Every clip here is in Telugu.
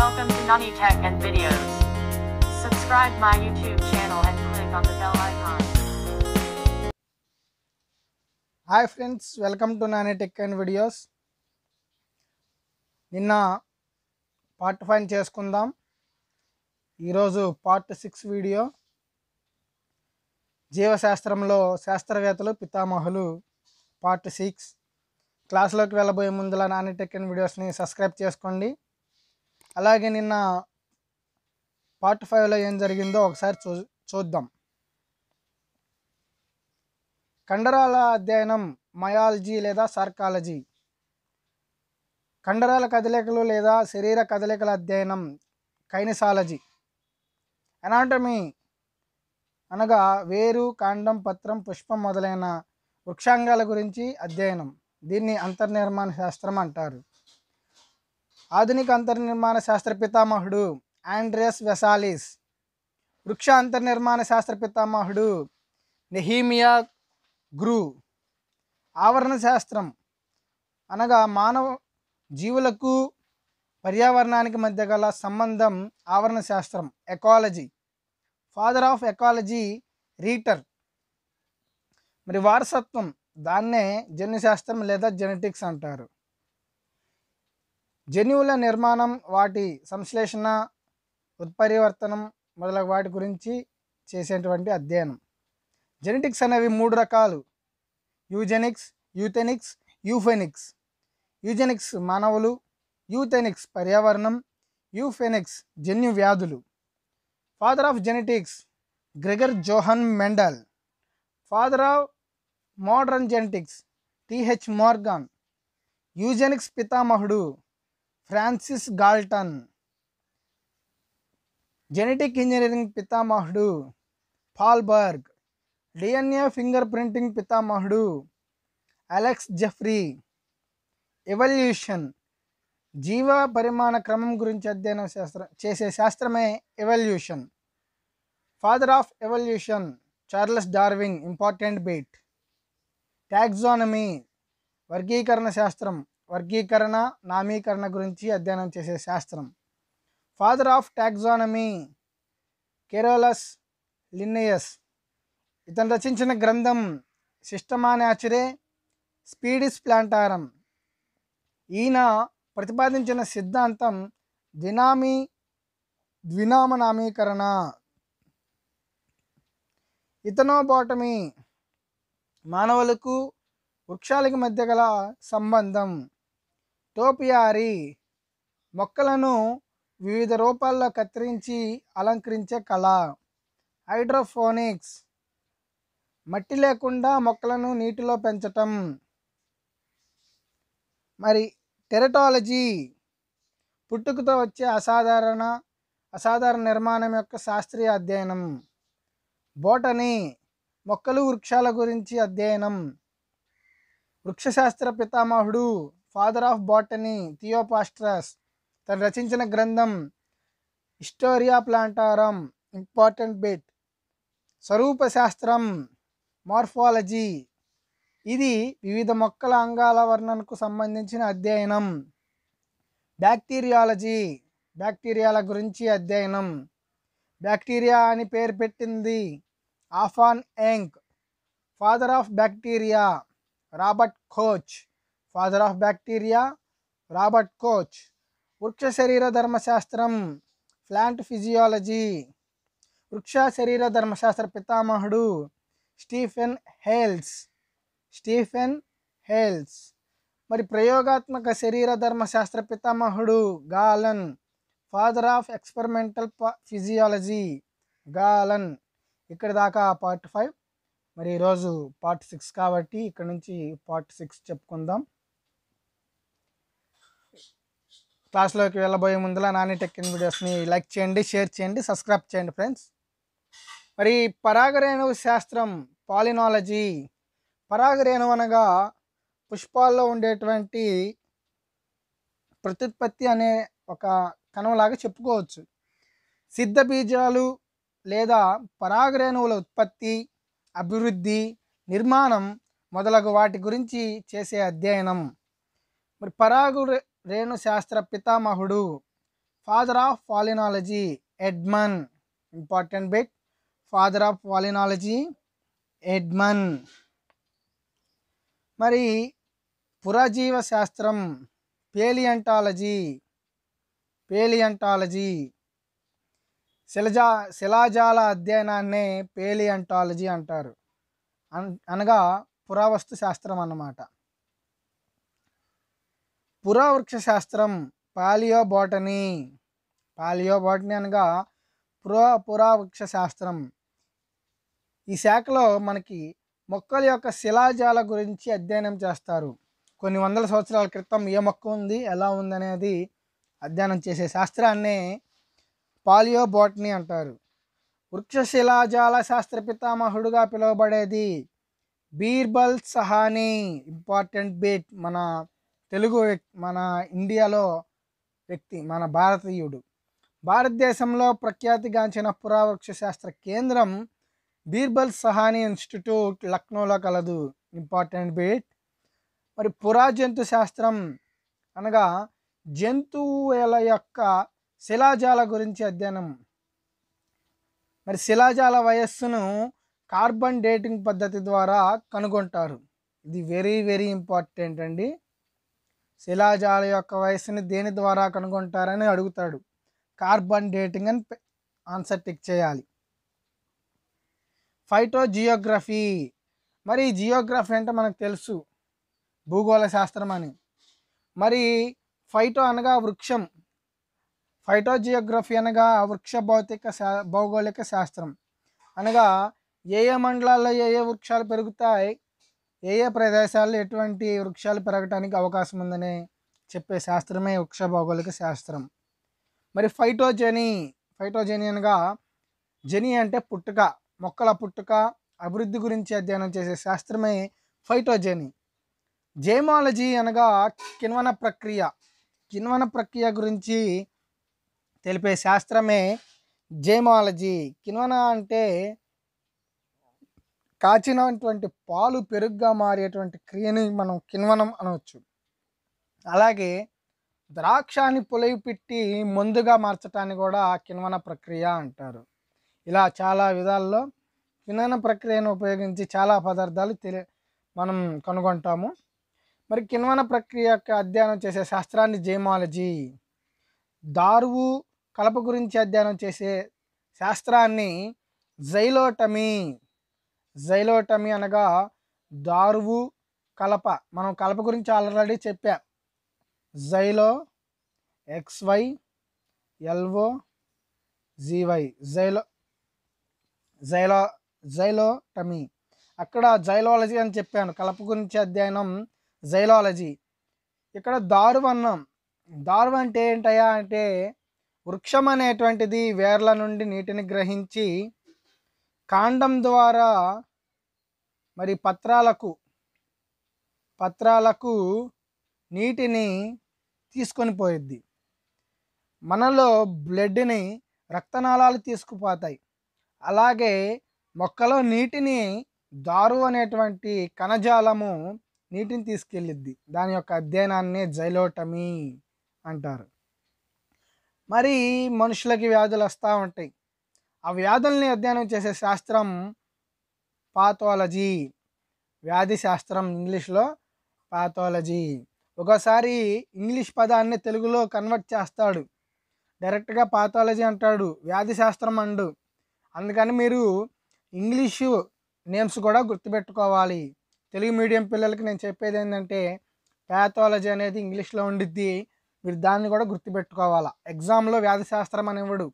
Welcome to Nani Tech and Videos. Subscribe my YouTube channel and click on the bell icon. Hi friends welcome to Nani tech and videos నిన్న పార్ట్ ఫైన్ చేసుకుందాం ఈరోజు పార్ట్ సిక్స్ వీడియో జీవశాస్త్రంలో శాస్త్రవేత్తలు పితామహులు పార్ట్ సిక్స్ క్లాస్లోకి వెళ్ళబోయే ముందులా నాని టెక్ అండ్ వీడియోస్ని సబ్స్క్రైబ్ చేసుకోండి అలాగే నిన్న పార్ట్ ఫైవ్లో ఏం జరిగిందో ఒకసారి చూ చూద్దాం కండరాల అధ్యయనం మయాలజీ లేదా సార్కాలజీ కండరాల కదలికలు లేదా శరీర కదలికల అధ్యయనం కైనసాలజీ అనాటమీ అనగా వేరు కాండం పత్రం పుష్పం మొదలైన వృక్షాంగాల గురించి అధ్యయనం దీన్ని అంతర్నిర్మాణ శాస్త్రం అంటారు ఆధునిక అంతర్నిర్మాణ శాస్త్ర పితామహుడు ఆండ్రియస్ వెసాలిస్ వృక్ష అంతర్నిర్మాణ శాస్త్ర పితామహుడు నెహీమియా గ్రూ ఆవరణ శాస్త్రం అనగా మానవ జీవులకు పర్యావరణానికి మధ్య గల సంబంధం ఆవరణ శాస్త్రం ఎకాలజీ ఫాదర్ ఆఫ్ ఎకాలజీ రీటర్ మరి వారసత్వం దాన్నే జన్యుశాస్త్రం లేదా జెనెటిక్స్ అంటారు జన్యువుల నిర్మాణం వాటి సంశ్లేషణ ఉత్పరివర్తనం మొదలగు వాటి గురించి చేసేటువంటి అధ్యయనం జెనెటిక్స్ అనేవి మూడు రకాలు యూజెనిక్స్ యూథెనిక్స్ యూఫెనిక్స్ యూజెనిక్స్ మానవులు యూథెనిక్స్ పర్యావరణం యూఫెనిక్స్ జన్యు వ్యాధులు father of genetics Gregor Johann Mendel father of modern genetics T H Morgan eugenics పితామహుడు ఫ్రాన్సిస్ గాల్టన్ జెనెటిక్ ఇంజనీరింగ్ పితామహుడు పాల్బర్గ్ డిఎన్ఏ ఫింగర్ ప్రింటింగ్ పితామహుడు అలెక్స్ జెఫ్రీ ఎవల్యూషన్ జీవ పరిమాణ క్రమం గురించి అధ్యయనం శాస్త్రం చేసే శాస్త్రమే evolution father of evolution Charles Darwin important bit taxonomy వర్గీకరణ శాస్త్రం వర్గీకరణ నామీకరణ గురించి అధ్యయనం చేసే శాస్త్రం father of taxonomy Carolus Linnaeus ఇతను రచించిన గ్రంథం సిస్టమానాచురే స్పీడిస్ ప్లాంటారం ఈయన ప్రతిపాదించిన సిద్ధాంతం దినామీ ద్వినామనామీకరణ ఇతనోబోటమీ మానవులకు వృక్షాలకి మధ్య గల సంబంధం టోపియారి మొక్కలను వివిధ రూపాల్లో కత్తిరించి అలంకరించే కళ హైడ్రోఫోనిక్స్ మట్టి లేకుండా మొక్కలను నీటిలో పెంచటం మరి టెరటాలజీ పుట్టుకతో వచ్చే అసాధారణ అసాధారణ నిర్మాణం యొక్క శాస్త్రీయ అధ్యయనం బోటనీ మొక్కలు వృక్షాల గురించి అధ్యయనం వృక్షశాస్త్ర పితామహుడు ఫాదర్ ఆఫ్ బాటనీ థియోపాస్ట్రస్ తను రచించిన గ్రంథం హిస్టోరియా ప్లాంటారం ఇంపార్టెంట్ బిట్ స్వరూప శాస్త్రం మార్ఫాలజీ ఇది వివిధ మొక్కల అంగాల వర్ణనకు సంబంధించిన అధ్యయనం బ్యాక్టీరియాలజీ బ్యాక్టీరియాల గురించి అధ్యయనం బ్యాక్టీరియా అని పేరు పెట్టింది ఆఫాన్ యాంక్ father of bacteria Robert Koch father of bacteria Robert Koch వృక్ష శరీర ధర్మశాస్త్రం ప్లాంట్ ఫిజియాలజీ వృక్ష శరీర ధర్మశాస్త్ర పితామహుడు స్టీఫెన్ హేల్స్ స్టీఫెన్ హేల్స్ మరి ప్రయోగాత్మక శరీర ధర్మశాస్త్ర పితామహుడు Galen father of experimental physiology Galen ఇక్కడ దాకా పార్ట్ ఫైవ్ మరి ఈరోజు పార్ట్ సిక్స్ కాబట్టి ఇక్కడ నుంచి పార్ట్ సిక్స్ చెప్పుకుందాం క్లాస్లోకి వెళ్ళబోయే ముందులా నాని టెక్ వీడియోస్ని లైక్ చేయండి షేర్ చేయండి సబ్స్క్రైబ్ చేయండి ఫ్రెండ్స్ మరి పరాగరేణువు శాస్త్రం పాలినాలజీ పరాగరేణువు అనగా పుష్పాల్లో ఉండేటువంటి ప్రత్యుత్పత్తి అనే ఒక కణంలాగా చెప్పుకోవచ్చు సిద్ధ బీజాలు లేదా పరాగరేణువుల ఉత్పత్తి అభివృద్ధి నిర్మాణం మొదలగు వాటి గురించి చేసే అధ్యయనం మరి పరాగు రేణుశాస్త్ర పితామహుడు father of palynology Erdtman important bit father of palynology Erdtman మరి పురాజీవ శాస్త్రం పేలియంటాలజీ పేలియంటాలజీ శిలజా శిలాజాల అధ్యయనాన్నే పేలియంటాలజీ అంటారు అనగా పురావస్తు శాస్త్రం అన్నమాట పురావృక్షశాస్త్రం పాలియోబాటనీ పాలియోబాటనీ అనగా పురా పురావృక్ష శాస్త్రం ఈ శాఖలో మనకి మొక్కల యొక్క శిలాజాల గురించి అధ్యయనం చేస్తారు కొన్ని వందల సంవత్సరాల క్రితం ఏ మొక్క ఉంది ఎలా ఉంది అనేది అధ్యయనం చేసే శాస్త్రాన్నే పాలియోబాటనీ అంటారు వృక్షశిలాజాల శాస్త్ర పితామహుడుగా పిలువబడేది బీర్బల్ సహానీ ఇంపార్టెంట్ బీట్ మన తెలుగు మన ఇండియాలో వ్యక్తి మన భారతీయుడు భారతదేశంలో ప్రఖ్యాతిగాంచిన పురావృక్ష శాస్త్ర కేంద్రం బీర్బల్ సహాని ఇన్స్టిట్యూట్ లక్నోలో కలదు ఇంపార్టెంట్ బిట్ మరి పురాజంతు శాస్త్రం అనగా జంతువుల యొక్క శిలాజాల గురించి అధ్యయనం మరి శిలాజాల వయస్సును కార్బన్ డేటింగ్ పద్ధతి ద్వారా కనుగొంటారు ఇది వెరీ వెరీ ఇంపార్టెంట్ అండి శిలాజాల యొక్క వయసుని దేని ద్వారా కనుగొంటారని అడుగుతాడు కార్బన్ డేటింగ్ అని ఆన్సర్ టిక్ చేయాలి ఫైటో జియోగ్రఫీ మరి జియోగ్రఫీ అంటే మనకు తెలుసు భూగోళ శాస్త్రం అని మరి ఫైటో అనగా వృక్షం ఫైటో జియోగ్రఫీ అనగా వృక్ష భౌతిక శా భౌగోళిక శాస్త్రం అనగా ఏ ఏ మండలాల్లో ఏ ఏ వృక్షాలు పెరుగుతాయి ఏ ఏ ప్రదేశాల్లో ఎటువంటి వృక్షాలు పెరగటానికి అవకాశం ఉందని చెప్పే శాస్త్రమే వృక్ష భౌగోళిక శాస్త్రం మరి ఫైటోజెని ఫైటోజెని అనగా జెనీ అంటే పుట్టుక మొక్కల పుట్టుక అభివృద్ధి గురించి అధ్యయనం చేసే శాస్త్రమే ఫైటోజెని జేమాలజీ అనగా కిన్వన ప్రక్రియ కిన్వన ప్రక్రియ గురించి తెలిపే శాస్త్రమే జేమాలజీ కిన్వన అంటే కాచినటువంటి పాలు పెరుగుగా మారేటువంటి క్రియని మనం కిన్వనం అనవచ్చు అలాగే ద్రాక్షాన్ని పులయి పెట్టి మందుగా మార్చటాన్ని కూడా కిన్వన ప్రక్రియ అంటారు ఇలా చాలా విధాల్లో కిన్వన ప్రక్రియను ఉపయోగించి చాలా పదార్థాలు తెలి మనం కనుగొంటాము మరి కిన్వన ప్రక్రియ యొక్క అధ్యయనం చేసే శాస్త్రాన్ని జైమాలజీ దారువు కలప గురించి అధ్యయనం చేసే శాస్త్రాన్ని జైలోటమీ జైలోటమీ అనగా దారువు కలప మనం కలప గురించి ఆల్రెడీ చెప్పాం xylo X Y L O G Y xylo xylo xylotomy అక్కడ జైలాలజీ అని చెప్పాను కలప గురించి అధ్యయనం జైలాలజీ ఇక్కడ దారు అన్నాం దారు అంటే ఏంటయా అంటే వృక్షం అనేటువంటిది వేర్ల నుండి నీటిని గ్రహించి కాండం ద్వారా మరి పత్రాలకు పత్రాలకు నీటిని తీసుకొని పోయిద్ది మనలో బ్లడ్ని రక్తనాళాలు తీసుకుపోతాయి అలాగే మొక్కలో నీటిని దారు అనేటువంటి కణజాలము నీటిని తీసుకెళ్ళిద్ది దాని యొక్క అధ్యయనాన్ని జైలోటమీ అంటారు మరి మనుషులకి వ్యాధులు వస్తూ ఉంటాయి ఆ వ్యాధుల్ని అధ్యయనం చేసే శాస్త్రం పాథాలజీ వ్యాధి శాస్త్రం ఇంగ్లీష్లో పాథాలజీ ఒకసారి ఇంగ్లీష్ పదాన్ని తెలుగులో కన్వర్ట్ చేస్తాడు డైరెక్ట్గా పాథాలజీ అంటాడు వ్యాధి శాస్త్రం అండు అందుకని మీరు ఇంగ్లీషు నేమ్స్ కూడా గుర్తుపెట్టుకోవాలి తెలుగు మీడియం పిల్లలకి నేను చెప్పేది ఏంటంటే ప్యాథాలజీ అనేది ఇంగ్లీష్లో ఉండిద్ది మీరు దాన్ని కూడా గుర్తుపెట్టుకోవాలా ఎగ్జామ్లో వ్యాధి శాస్త్రం అనివ్వడు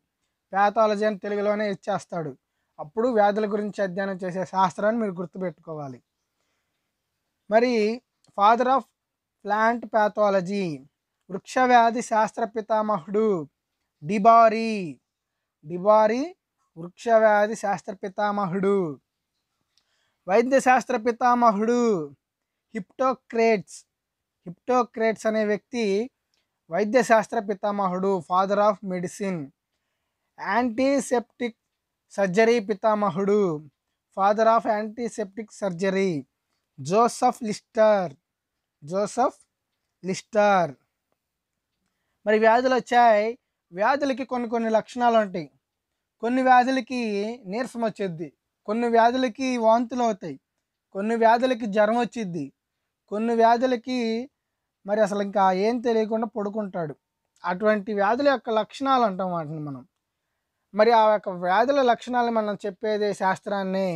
ప్యాథాలజీ అని తెలుగులోనే ఇచ్చేస్తాడు అప్పుడు వ్యాధుల గురించి అధ్యయనం చేసే శాస్త్రాన్ని మీరు గుర్తుపెట్టుకోవాలి మరి ఫాదర్ ఆఫ్ ప్లాంట్ ప్యాథాలజీ వృక్ష వ్యాధి శాస్త్ర పితామహుడు డిబారీ డిబారీ వృక్ష వ్యాధి శాస్త్ర పితామహుడు వైద్య శాస్త్ర పితామహుడు హిప్టోక్రేట్స్ హిప్టోక్రేట్స్ అనే వ్యక్తి వైద్య శాస్త్ర పితామహుడు father of medicine antiseptic surgery పితామహుడు father of antiseptic surgery Joseph Lister Joseph Lister మరి వ్యాధులు వచ్చాయి వ్యాధులకి కొన్ని కొన్ని లక్షణాలు ఉంటాయి కొన్ని వ్యాధులకి నీరసం వచ్చేది కొన్ని వ్యాధులకి వాంతులు అవుతాయి కొన్ని వ్యాధులకి జ్వరం వచ్చిద్ది కొన్ని వ్యాధులకి మరి అసలు ఇంకా ఏం తెలియకుండా పడుకుంటాడు అటువంటి వ్యాధుల యొక్క లక్షణాలు అంటాం వాటిని మనం మరి ఆ యొక్క వ్యాధుల లక్షణాలు మనం చెప్పేది శాస్త్రాన్ని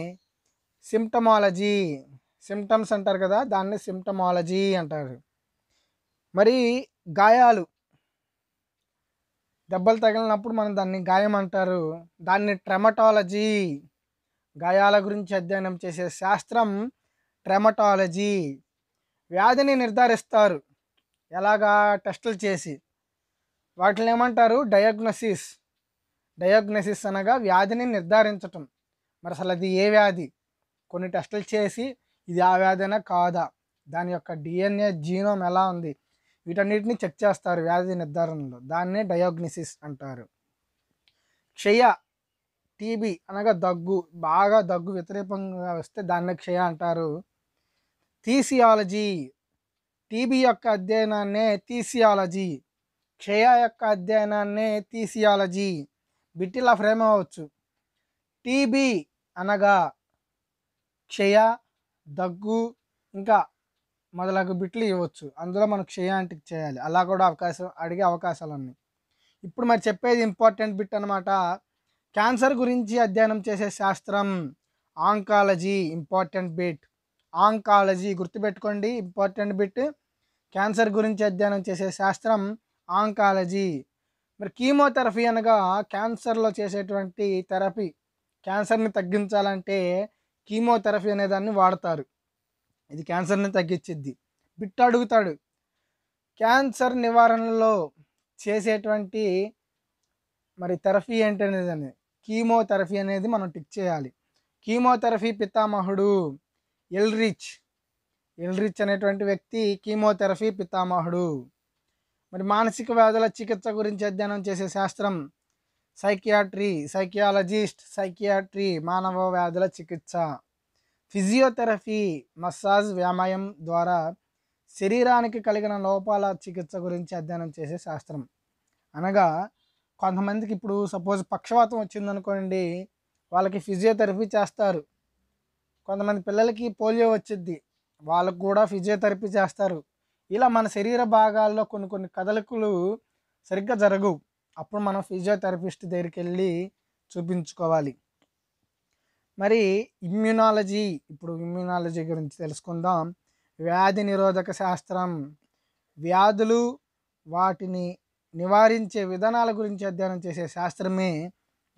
సిమ్టమాలజీ సిమ్టమ్స్ అంటారు కదా దాన్ని సిమ్టమాలజీ అంటారు మరి గాయాలు దెబ్బలు తగిలినప్పుడు మనం దాన్ని గాయం అంటారు దాన్ని ట్రెమటాలజీ గాయాల గురించి అధ్యయనం చేసే శాస్త్రం ట్రెమటాలజీ వ్యాధిని నిర్ధారిస్తారు ఎలాగా టెస్టులు చేసి వాటిని ఏమంటారు డయాగ్నోసిస్ డయాగ్నసిస్ అనగా వ్యాధిని నిర్ధారించటం మరి అసలు అది ఏ వ్యాధి కొన్ని టెస్టులు చేసి ఇది ఆ వ్యాధినా కాదా దాని యొక్క డిఎన్ఏ జీనోమ్ ఎలా ఉంది వీటన్నిటిని చెక్ చేస్తారు వ్యాధి నిర్ధారణలో దాన్నే డయాగ్నసిస్ అంటారు క్షయ టీబీ అనగా దగ్గు బాగా దగ్గు వ్యతిరేకంగా వస్తే దాన్ని క్షయ అంటారు థీసియాలజీ టీబీ యొక్క అధ్యయనాన్నే థీసియాలజీ క్షయ యొక్క అధ్యయనాన్నే థీసియాలజీ బిట్టిలా ఫ్రేమ్ అవ్వచ్చు టీబీ అనగా క్షయ దగ్గు ఇంకా మొదలగు బిట్లు ఇవ్వచ్చు అందులో మనం అంటే చేయాలి అలా కూడా అవకాశం అడిగే అవకాశాలు ఉన్నాయి ఇప్పుడు మరి చెప్పేది ఇంపార్టెంట్ బిట్ అనమాట క్యాన్సర్ గురించి అధ్యయనం చేసే శాస్త్రం ఆంకాలజీ ఇంపార్టెంట్ బిట్ ఆంకాలజీ గుర్తుపెట్టుకోండి ఇంపార్టెంట్ బిట్ క్యాన్సర్ గురించి అధ్యయనం చేసే శాస్త్రం ఆంకాలజీ మరి కీమోథెరపీ అనగా క్యాన్సర్లో చేసేటువంటి థెరపీ క్యాన్సర్ని తగ్గించాలంటే కీమోథెరపీ అనే దాన్ని వాడతారు ఇది క్యాన్సర్ని తగ్గించిద్ది బిట్ అడుగుతాడు క్యాన్సర్ నివారణలో చేసేటువంటి మరి థెరపీ ఏంటనేది అనేది కీమోథెరపీ అనేది మనం టిక్ చేయాలి కీమోథెరపీ పితామహుడు ఎల్రిచ్ ఎల్రిచ్ అనేటువంటి వ్యక్తి కీమోథెరపీ పితామహుడు మరి మానసిక వ్యాధుల చికిత్స గురించి అధ్యయనం చేసే శాస్త్రం సైకియాట్రీ సైకియాలజిస్ట్ సైకియాట్రీ మానవ వ్యాధుల చికిత్స ఫిజియోథెరపీ మసాజ్ వ్యామాయం ద్వారా శరీరానికి కలిగిన లోపాల చికిత్స గురించి అధ్యయనం చేసే శాస్త్రం అనగా కొంతమందికి ఇప్పుడు సపోజ్ పక్షవాతం వచ్చిందనుకోండి వాళ్ళకి ఫిజియోథెరపీ చేస్తారు కొంతమంది పిల్లలకి పోలియో వచ్చిద్ది వాళ్ళకు కూడా ఫిజియోథెరపీ చేస్తారు ఇలా మన శరీర భాగాల్లో కొన్ని కొన్ని కదలికలు సరిగ్గా జరగవు అప్పుడు మనం ఫిజియోథెరపిస్ట్ దగ్గరికి వెళ్ళి చూపించుకోవాలి మరి ఇమ్యూనాలజీ ఇప్పుడు ఇమ్యూనాలజీ గురించి తెలుసుకుందాం వ్యాధి నిరోధక శాస్త్రం వ్యాధులు వాటిని నివారించే విధానాల గురించి అధ్యయనం చేసే శాస్త్రమే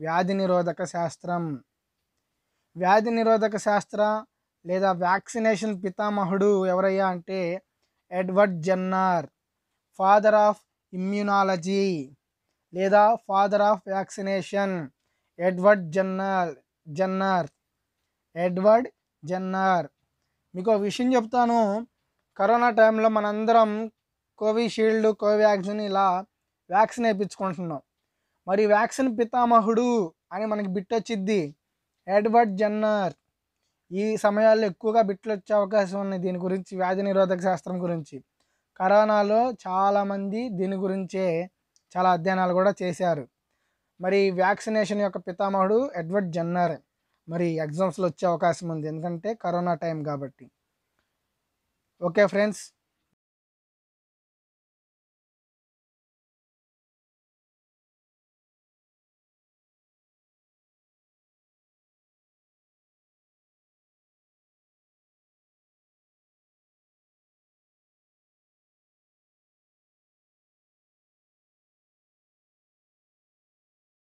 వ్యాధి నిరోధక శాస్త్రం వ్యాధి నిరోధక శాస్త్ర లేదా వ్యాక్సినేషన్ పితామహుడు ఎవరయ్యా అంటే Edward Jenner father of immunology లేదా father of vaccination Edward Jenner Jenner Edward Jenner మీకు ఒక విషయం చెప్తాను కరోనా టైంలో మనందరం కోవిషీల్డ్ కోవాక్సిన్ ఇలా వ్యాక్సిన్ వేయించుకుంటున్నాం మరి వ్యాక్సిన్ పితామహుడు అని మనకి బిట్టొచ్చిద్ది ఎడ్వర్డ్ జన్నర్ ఈ సమయాల్లో ఎక్కువగా బిట్లు వచ్చే అవకాశం ఉంది దీని గురించి వ్యాధి నిరోధక శాస్త్రం గురించి కరోనాలో చాలామంది దీని గురించే చాలా అధ్యయనాలు కూడా చేశారు మరి వ్యాక్సినేషన్ యొక్క పితామహుడు ఎడ్వర్డ్ జన్నర్ మరి ఎగ్జామ్స్లో వచ్చే అవకాశం ఉంది ఎందుకంటే కరోనా టైం కాబట్టి ఓకే ఫ్రెండ్స్